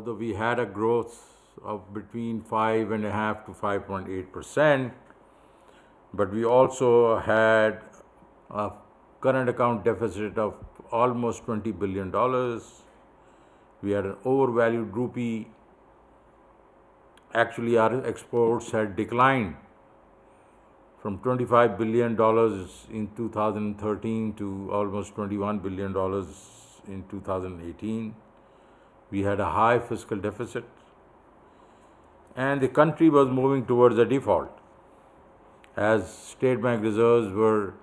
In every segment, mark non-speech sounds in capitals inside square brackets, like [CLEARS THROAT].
although we had a growth of between 5.5 to 5.8 percent, but we also had a current account deficit of almost 20 billion dollars. We had an overvalued rupee. Actually, our exports had declined from 25 billion dollars in 2013 to almost 21 billion dollars in 2018 we had a high fiscal deficit, and the country was moving towards a default as state bank reserves were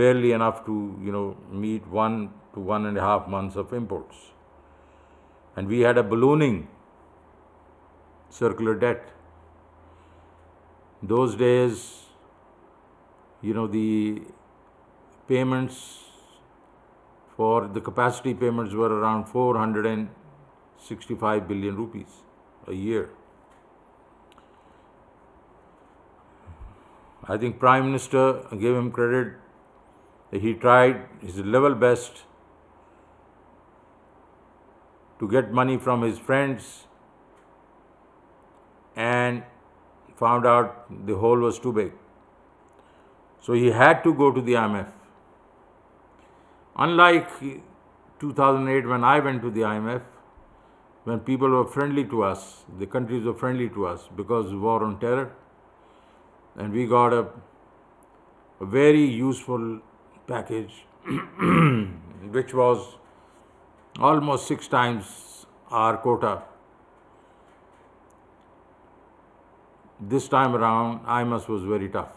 barely enough to you know meet one to one and a half months of imports. And we had a ballooning circular debt. Those days, you know, the payments for the capacity payments were around 400 and 65 billion rupees a year. I think Prime Minister gave him credit. He tried his level best to get money from his friends and found out the hole was too big. So he had to go to the IMF. Unlike 2008 when I went to the IMF, when people were friendly to us, the countries were friendly to us because of war on terror, and we got a, a very useful package, [CLEARS THROAT] which was almost six times our quota. This time around, IMUS was very tough.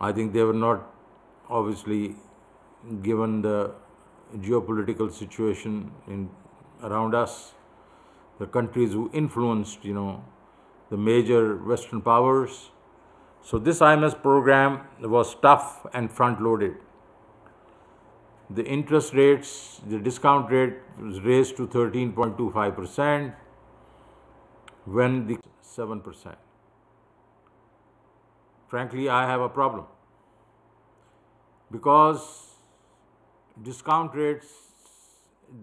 I think they were not obviously given the geopolitical situation in around us, the countries who influenced, you know, the major Western powers. So this IMS program was tough and front-loaded. The interest rates, the discount rate was raised to 13.25% when the 7%. Frankly, I have a problem because discount rates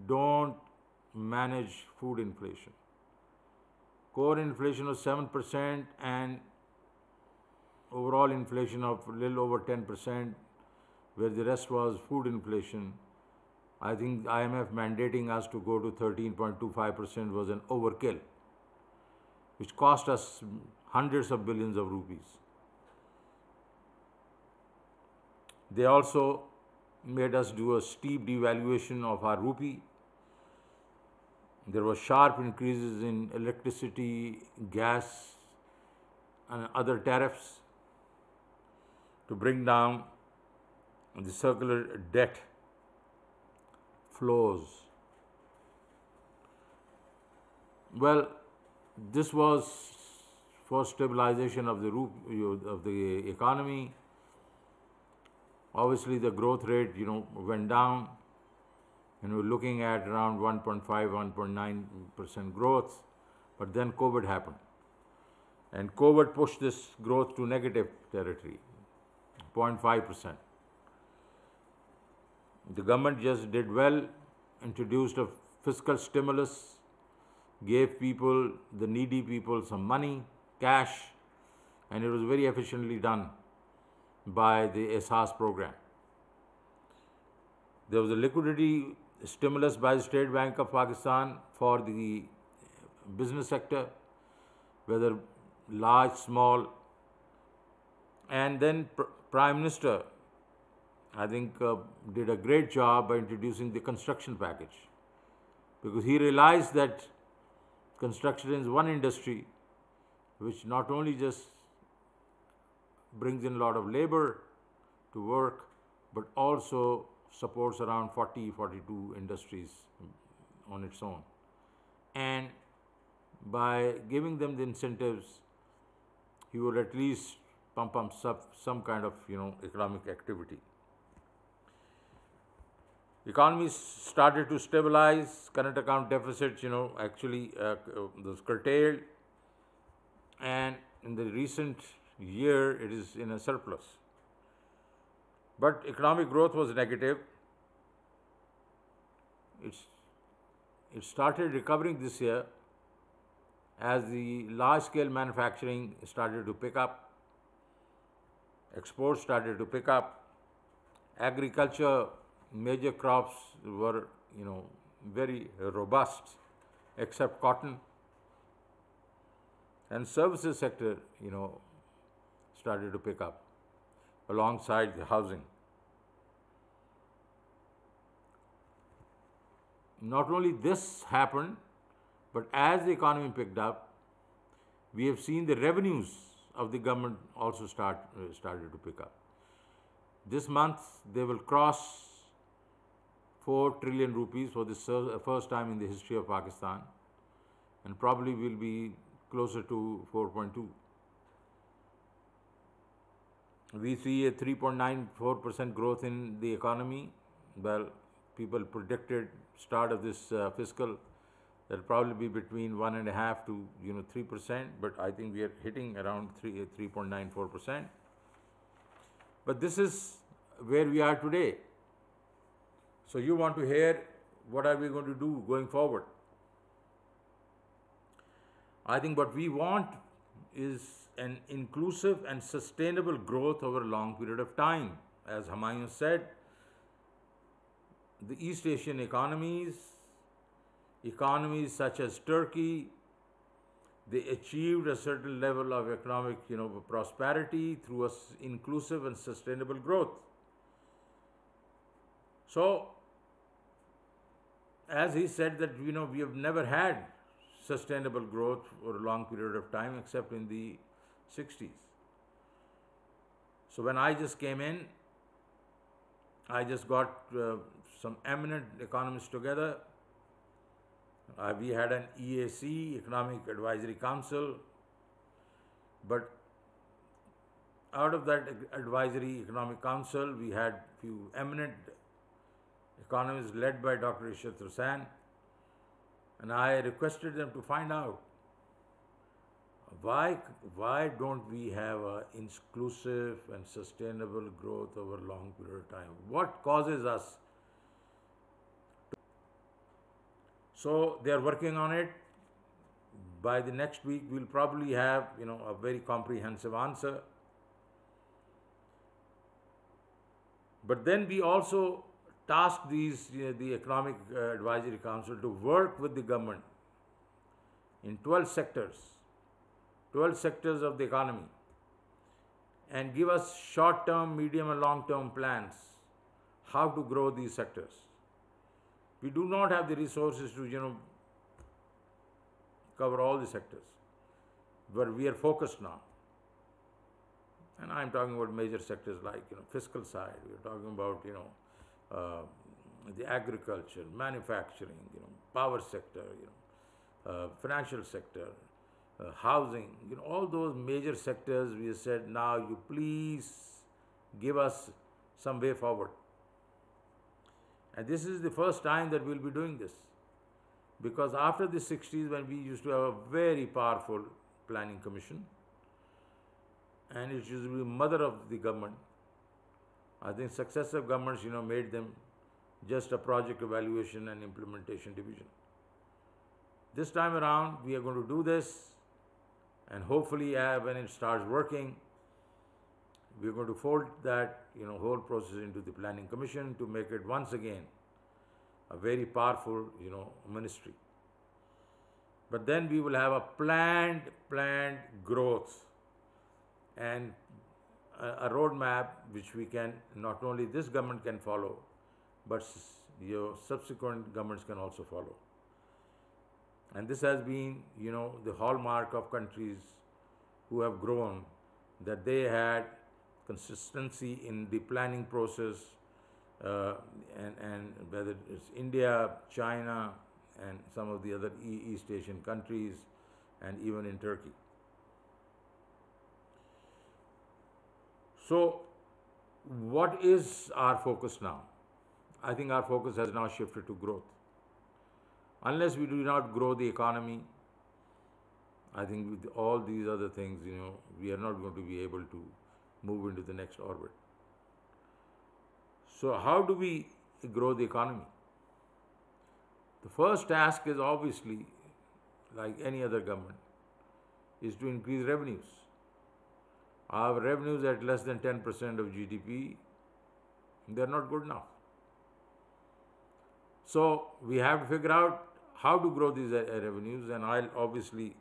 don't manage food inflation. Core inflation was 7% and overall inflation of a little over 10%, where the rest was food inflation. I think IMF mandating us to go to 13.25% was an overkill, which cost us hundreds of billions of rupees. They also made us do a steep devaluation of our rupee there were sharp increases in electricity, gas, and other tariffs to bring down the circular debt flows. Well, this was for stabilization of the of the economy. Obviously, the growth rate you know went down and we're looking at around 1.5, 1.9% growth. But then COVID happened. And COVID pushed this growth to negative territory, 0.5%. The government just did well, introduced a fiscal stimulus, gave people, the needy people, some money, cash, and it was very efficiently done by the SAS program. There was a liquidity stimulus by the State Bank of Pakistan for the business sector, whether large, small, and then pr Prime Minister, I think, uh, did a great job by introducing the construction package because he realized that construction is one industry which not only just brings in a lot of labor to work but also supports around 40 42 industries on its own and by giving them the incentives he would at least pump up some, some kind of you know economic activity economy started to stabilize current account deficits you know actually uh, uh, was curtailed and in the recent year it is in a surplus but economic growth was negative. It's, it started recovering this year as the large scale manufacturing started to pick up, exports started to pick up, agriculture, major crops were, you know, very robust except cotton and services sector, you know, started to pick up alongside the housing. Not only this happened, but as the economy picked up, we have seen the revenues of the government also start uh, started to pick up. This month they will cross 4 trillion rupees for the first time in the history of Pakistan and probably will be closer to 4.2 we see a 3.94% growth in the economy. Well, people predicted start of this uh, fiscal that'll probably be between one and a half to you know three percent, but I think we are hitting around three uh, three point nine four percent. But this is where we are today. So you want to hear what are we going to do going forward? I think what we want is an inclusive and sustainable growth over a long period of time. As Hamayun said, the East Asian economies, economies such as Turkey, they achieved a certain level of economic you know, prosperity through a inclusive and sustainable growth. So, as he said that you know we have never had sustainable growth for a long period of time except in the 60s. So when I just came in, I just got uh, some eminent economists together. Uh, we had an EAC, Economic Advisory Council, but out of that advisory economic council, we had few eminent economists led by Dr. Ishatra San, and I requested them to find out why, why don't we have an inclusive and sustainable growth over a long period of time? What causes us? To... So they are working on it. By the next week, we'll probably have you know a very comprehensive answer. But then we also task these you know, the Economic Advisory Council to work with the government in 12 sectors 12 sectors of the economy and give us short term, medium, and long term plans how to grow these sectors. We do not have the resources to, you know, cover all the sectors, but we are focused now. And I'm talking about major sectors like, you know, fiscal side. We're talking about, you know, uh, the agriculture, manufacturing, you know, power sector, you know, uh, financial sector, uh, housing, you know, all those major sectors, we said, now you please give us some way forward. And this is the first time that we'll be doing this. Because after the 60s, when we used to have a very powerful planning commission, and it used to be mother of the government, I think successive governments, you know, made them just a project evaluation and implementation division. This time around, we are going to do this and hopefully uh, when it starts working we're going to fold that you know whole process into the planning commission to make it once again a very powerful you know ministry but then we will have a planned planned growth and a, a roadmap which we can not only this government can follow but your subsequent governments can also follow and this has been, you know, the hallmark of countries who have grown, that they had consistency in the planning process, uh, and, and whether it's India, China, and some of the other East Asian countries, and even in Turkey. So, what is our focus now? I think our focus has now shifted to growth unless we do not grow the economy, I think with all these other things, you know, we are not going to be able to move into the next orbit. So, how do we grow the economy? The first task is obviously, like any other government, is to increase revenues. Our revenues at less than 10% of GDP, they're not good enough. So we have to figure out how to grow these uh, uh, revenues and I'll obviously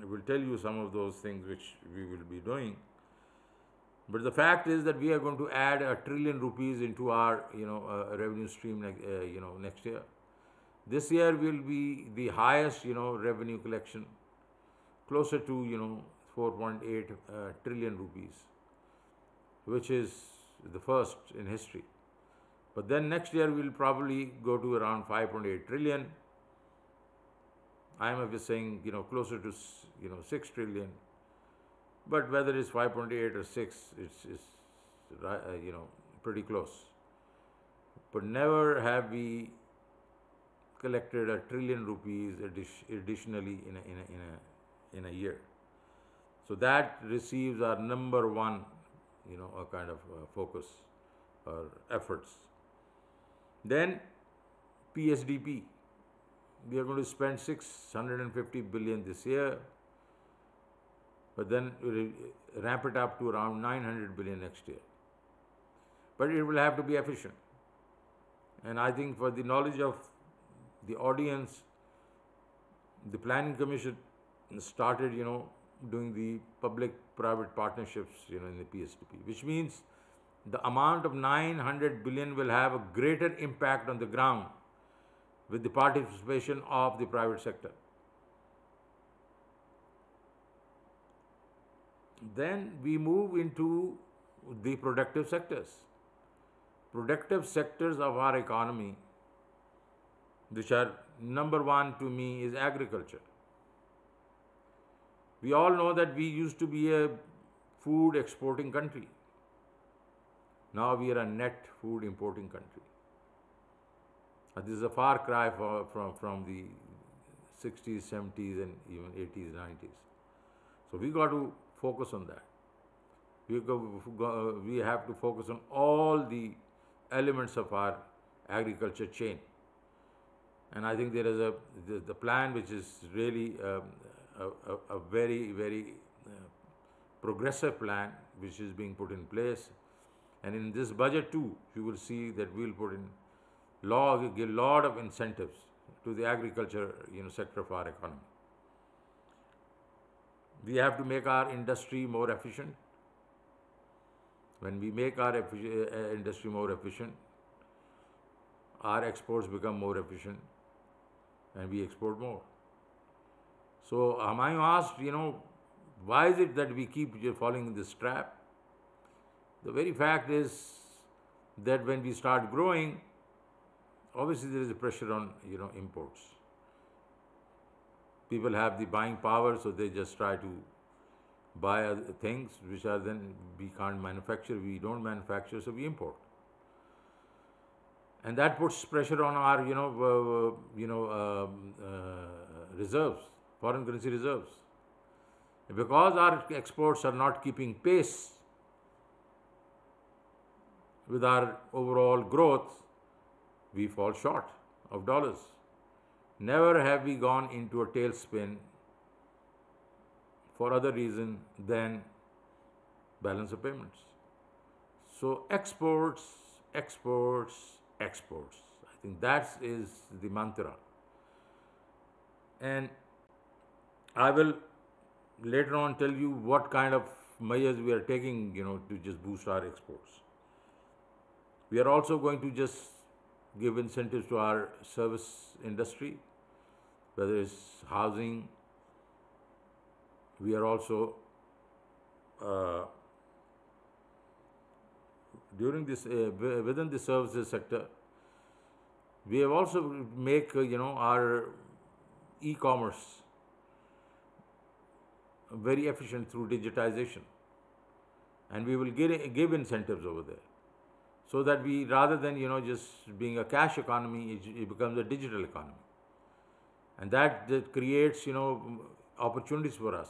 I will tell you some of those things which we will be doing. But the fact is that we are going to add a trillion rupees into our you know uh, revenue stream like uh, you know next year. This year will be the highest you know revenue collection, closer to you know 4.8 uh, trillion rupees, which is the first in history. But then next year we'll probably go to around 5.8 trillion IMF is saying, you know, closer to, you know, 6 trillion. But whether it's 5.8 or 6, it's, it's uh, you know, pretty close. But never have we collected a trillion rupees additionally in a, in a, in a, in a year. So that receives our number one, you know, a kind of uh, focus or efforts. Then PSDP, we are going to spend 650 billion this year, but then we'll ramp it up to around 900 billion next year. But it will have to be efficient. And I think for the knowledge of the audience, the planning commission started, you know, doing the public-private partnerships, you know, in the PSDP, which means the amount of 900 billion will have a greater impact on the ground with the participation of the private sector. Then we move into the productive sectors. Productive sectors of our economy, which are number one to me, is agriculture. We all know that we used to be a food exporting country. Now we are a net food importing country this is a far cry from, from, from the 60s, 70s, and even 80s, 90s. So we got to focus on that. We, go, we have to focus on all the elements of our agriculture chain. And I think there is a the, plan which is really um, a, a, a, very, very uh, progressive plan which is being put in place. And in this budget too, you will see that we'll put in law give a lot of incentives to the agriculture you know, sector of our economy. We have to make our industry more efficient. When we make our uh, industry more efficient, our exports become more efficient and we export more. So I asked, you know, why is it that we keep falling this trap? The very fact is that when we start growing, obviously there is a pressure on you know imports. People have the buying power, so they just try to buy things which are then we can't manufacture, we don't manufacture, so we import. And that puts pressure on our, you know, uh, you know, um, uh, reserves, foreign currency reserves, because our exports are not keeping pace with our overall growth we fall short of dollars. Never have we gone into a tailspin for other reason than balance of payments. So exports, exports, exports. I think that is the mantra. And I will later on tell you what kind of measures we are taking, you know, to just boost our exports. We are also going to just give incentives to our service industry, whether it's housing. We are also, uh, during this, uh, within the services sector, we have also make, uh, you know, our e-commerce very efficient through digitization. And we will give, give incentives over there so that we rather than you know just being a cash economy it, it becomes a digital economy and that, that creates you know opportunities for us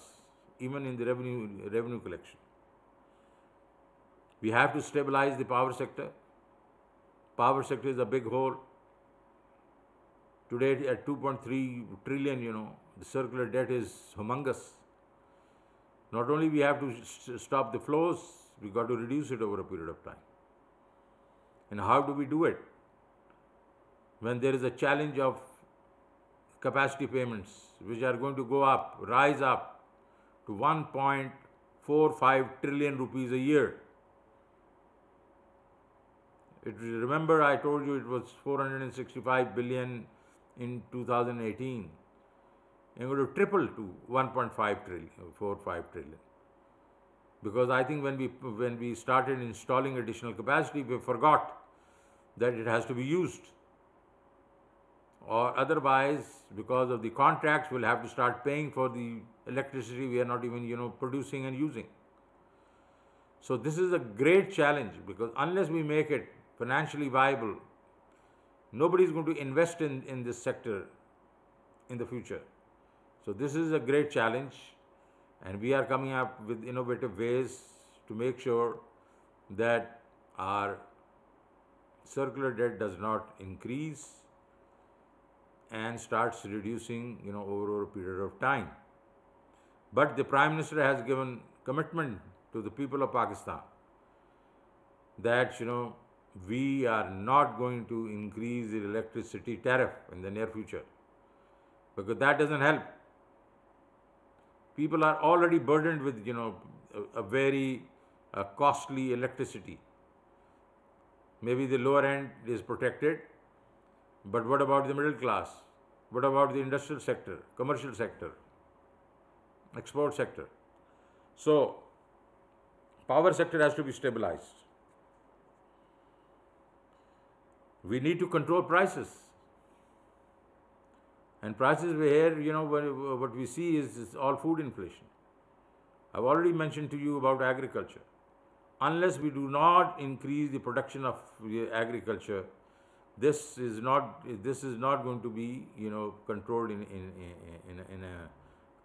even in the revenue revenue collection we have to stabilize the power sector power sector is a big hole today at 2.3 trillion you know the circular debt is humongous not only we have to st- stop the flows we got to reduce it over a period of time and how do we do it? When there is a challenge of capacity payments, which are going to go up, rise up to 1.45 trillion rupees a year. It, remember, I told you it was 465 billion in 2018. I'm going to triple to 1.5 trillion, 45 trillion. Because I think when we when we started installing additional capacity, we forgot that it has to be used. Or otherwise, because of the contracts, we'll have to start paying for the electricity we are not even, you know, producing and using. So this is a great challenge because unless we make it financially viable, nobody is going to invest in, in this sector in the future. So this is a great challenge and we are coming up with innovative ways to make sure that our circular debt does not increase and starts reducing you know over a period of time but the prime minister has given commitment to the people of pakistan that you know we are not going to increase the electricity tariff in the near future because that doesn't help people are already burdened with you know a, a very uh, costly electricity Maybe the lower end is protected, but what about the middle class? What about the industrial sector, commercial sector, export sector? So, power sector has to be stabilized. We need to control prices. And prices we hear, you know, what we see is all food inflation. I've already mentioned to you about agriculture unless we do not increase the production of uh, agriculture, this is not this is not going to be you know controlled in in in, in, in a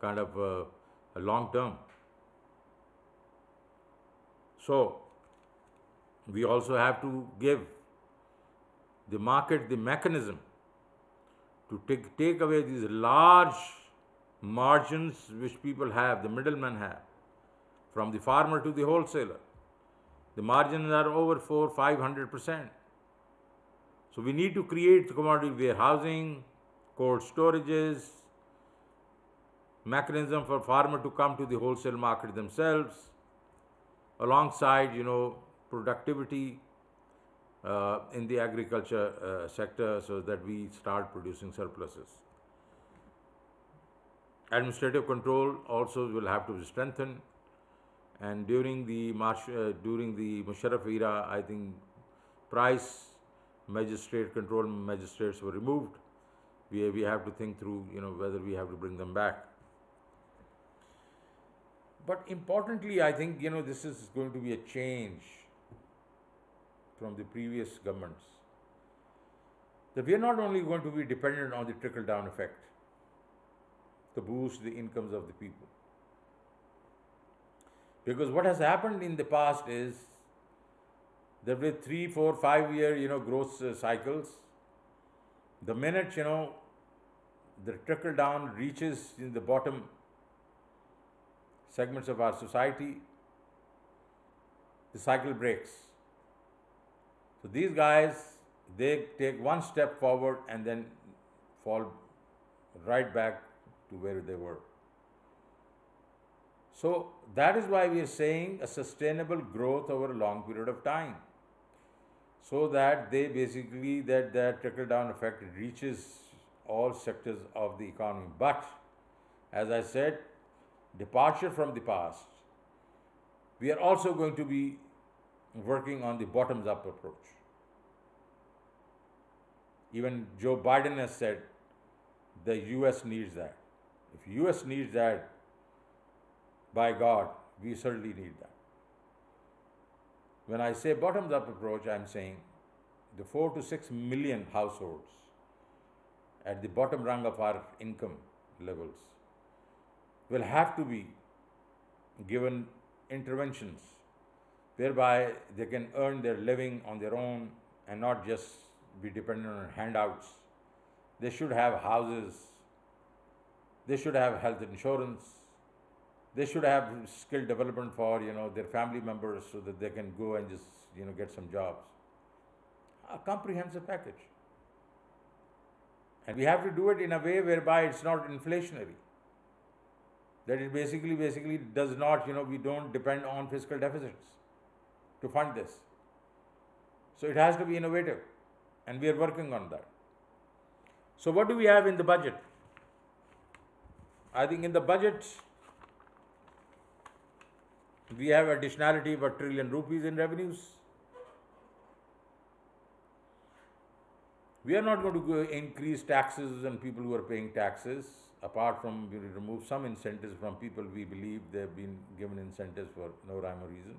kind of a, a long term. So we also have to give the market the mechanism to take, take away these large margins which people have, the middlemen have, from the farmer to the wholesaler. The margins are over 4 500%. So we need to create commodity warehousing, cold storages, mechanism for farmer to come to the wholesale market themselves, alongside, you know, productivity uh, in the agriculture uh, sector so that we start producing surpluses. Administrative control also will have to be strengthened. And during the Marsh, uh, during the Musharraf era, I think price magistrate control magistrates were removed. We, we have to think through, you know, whether we have to bring them back. But importantly, I think, you know, this is going to be a change from the previous governments. That we are not only going to be dependent on the trickle down effect to boost the incomes of the people, because what has happened in the past is there were three, four, five year, you know, growth uh, cycles. The minute, you know, the trickle down reaches in the bottom segments of our society, the cycle breaks. So these guys, they take one step forward and then fall right back to where they were. So that is why we are saying a sustainable growth over a long period of time. So that they basically that that trickle down effect reaches all sectors of the economy. But as I said, departure from the past, we are also going to be working on the bottoms up approach. Even Joe Biden has said the US needs that. If US needs that, by God. We certainly need that. When I say bottoms up approach, I'm saying the 4 to 6 million households at the bottom rung of our income levels will have to be given interventions whereby they can earn their living on their own and not just be dependent on handouts. They should have houses, they should have health insurance, they should have skill development for you know their family members so that they can go and just you know get some jobs a comprehensive package and we have to do it in a way whereby it's not inflationary that it basically basically does not you know we don't depend on fiscal deficits to fund this so it has to be innovative and we are working on that so what do we have in the budget i think in the budget we have additionality of a trillion rupees in revenues. We are not going to increase taxes on people who are paying taxes, apart from we remove some incentives from people we believe they've been given incentives for no rhyme or reason.